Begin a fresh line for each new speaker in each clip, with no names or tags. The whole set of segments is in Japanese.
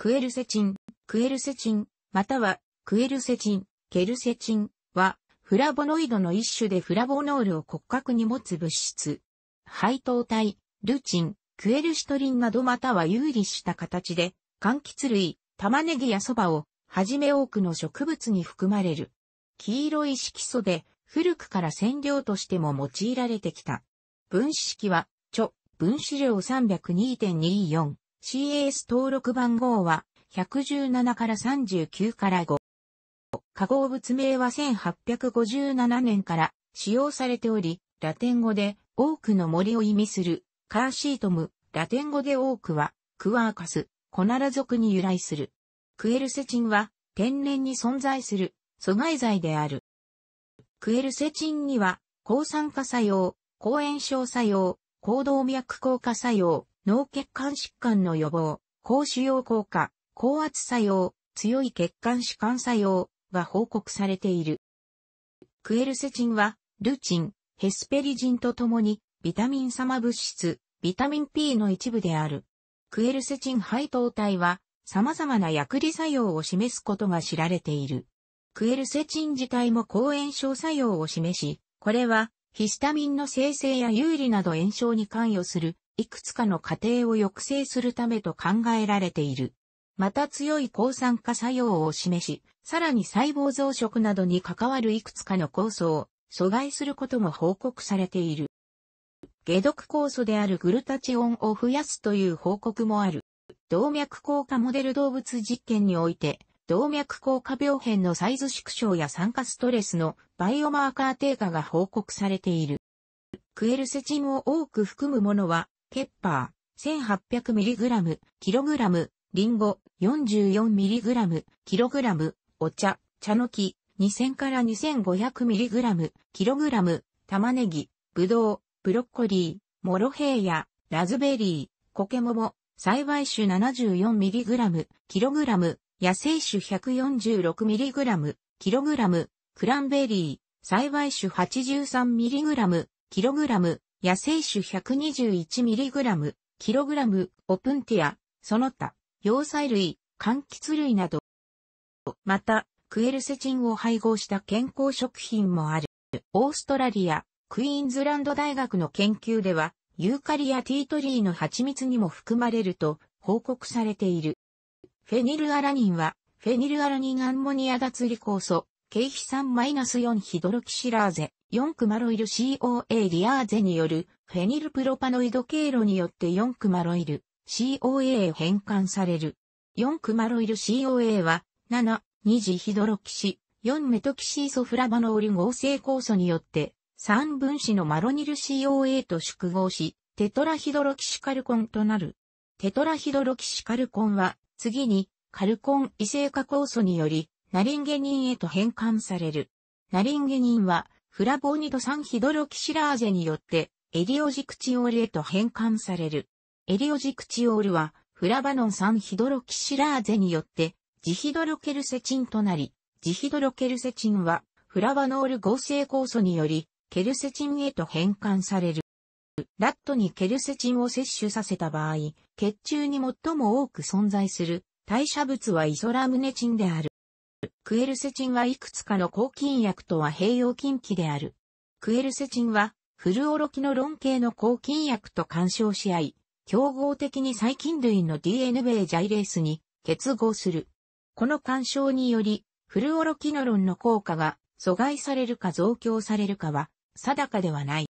クエルセチン、クエルセチン、またはクエルセチン、ケルセチンはフラボノイドの一種でフラボノールを骨格に持つ物質。配糖体、ルチン、クエルシトリンなどまたは有利した形で、柑橘類、玉ねぎや蕎麦をはじめ多くの植物に含まれる。黄色い色素で古くから染料としても用いられてきた。分子式は、著、分子量302.24、CS a 登録番号は117から39から5。化合物名は1857年から使用されており、ラテン語で多くの森を意味するカーシートム、ラテン語で多くはクワーカス、コナラ族に由来する。クエルセチンは天然に存在する阻害剤である。クエルセチンには抗酸化作用、抗炎症作用、行動脈硬化作用、脳血管疾患の予防、高腫瘍効果、高圧作用、強い血管弛緩作用が報告されている。クエルセチンは、ルチン、ヘスペリジンとともに、ビタミン様物質、ビタミン P の一部である。クエルセチン配糖体は、様々な薬理作用を示すことが知られている。クエルセチン自体も抗炎症作用を示し、これはヒスタミンの生成や有利など炎症に関与するいくつかの過程を抑制するためと考えられている。また強い抗酸化作用を示し、さらに細胞増殖などに関わるいくつかの酵素を阻害することも報告されている。解毒酵素であるグルタチオンを増やすという報告もある。動脈硬化モデル動物実験において、動脈硬化病変のサイズ縮小や酸化ストレスのバイオマーカー低下が報告されている。クエルセチンを多く含むものはケッパー、1800mg、kg、リンゴ、44mg、kg、お茶、茶の木、2000から 2500mg、kg、玉ねぎ、ぶどう、ブロッコリー、モロヘイヤ、ラズベリー、コケモモ、栽培種 74mg、kg、野生種 146mg、kg、クランベリー、栽培種 83mg、kg、野生種 121mg、kg、オプンティア、その他、要塞類、柑橘類など。また、クエルセチンを配合した健康食品もある。オーストラリア、クイーンズランド大学の研究では、ユーカリやティートリーの蜂蜜にも含まれると報告されている。フェニルアラニンは、フェニルアラニンアンモニア脱離酵素、経費酸 -4 ヒドロキシラーゼ、4クマロイル COA リアーゼによるフェニルプロパノイド経路によって4クマロイル COA へ変換される。4クマロイル COA は7、2次ヒドロキシ、4メトキシーソフラバノール合成酵素によって3分子のマロニル COA と縮合し、テトラヒドロキシカルコンとなる。テトラヒドロキシカルコンは次にカルコン異性化酵素によりナリンゲニンへと変換される。ナリンゲニンはフラボニド酸ヒドロキシラーゼによって、エリオジクチオールへと変換される。エリオジクチオールは、フラバノン酸ヒドロキシラーゼによって、ジヒドロケルセチンとなり、ジヒドロケルセチンは、フラバノール合成酵素により、ケルセチンへと変換される。ラットにケルセチンを摂取させた場合、血中に最も多く存在する代謝物はイソラムネチンである。クエルセチンはいくつかの抗菌薬とは併用禁忌である。クエルセチンは、フルオロキノロン系の抗菌薬と干渉し合い、競合的に細菌類の DNA ジャイレースに結合する。この干渉により、フルオロキノロンの効果が阻害されるか増強されるかは定かではない。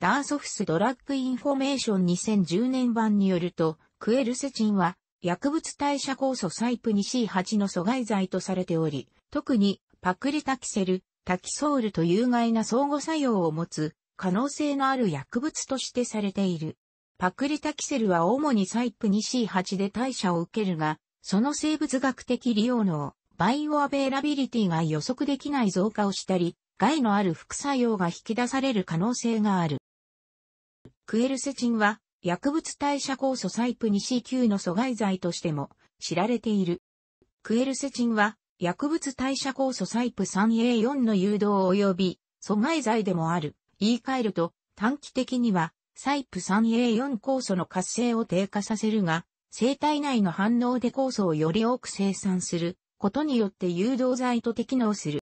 ダーソフスドラッグインフォメーション2010年版によると、クエルセチンは薬物代謝酵素サイプ 2C8 の阻害剤とされており、特にパクリタキセル、タキソールと有害な相互作用を持つ可能性のある薬物としてされている。パクリタキセルは主にサイプ 2C8 で代謝を受けるが、その生物学的利用のバイオアベイラビリティが予測できない増加をしたり、害のある副作用が引き出される可能性がある。クエルセチンは薬物代謝酵素サイプ 2C9 の阻害剤としても知られている。クエルセチンは薬物代謝酵素サイプ 3A4 の誘導及び阻害剤でもある。言い換えると短期的にはサイプ 3A4 酵素の活性を低下させるが、生体内の反応で酵素をより多く生産することによって誘導剤と適能する。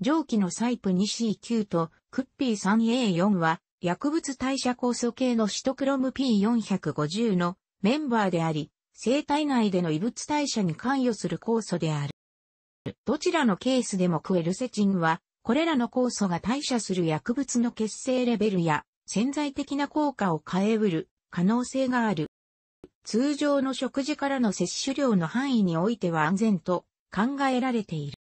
上記のサイプ 2C9 とクッピー 3A4 は薬物代謝酵素系のシトクロム P450 のメンバーであり、生体内での異物代謝に関与する酵素である。どちらのケースでもクエルセチンは、これらの酵素が代謝する薬物の血清レベルや潜在的な効果を変えうる可能性がある。通常の食事からの摂取量の範囲においては安全と考えられている。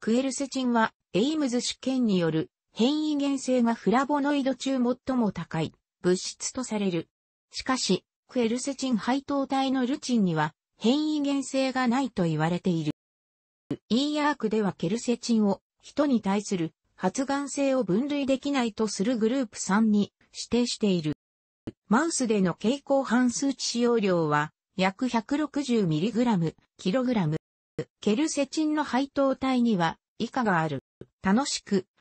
クエルセチンはエイムズ試験による変異原性がフラボノイド中最も高い物質とされる。しかし、クエルセチン配当体のルチンには変異原性がないと言われている。e アークではケルセチンを人に対する発がん性を分類できないとするグループ3に指定している。マウスでの蛍光半数値使用量は約 160mg、kg。ケルセチンの配当体には以下がある。楽しく、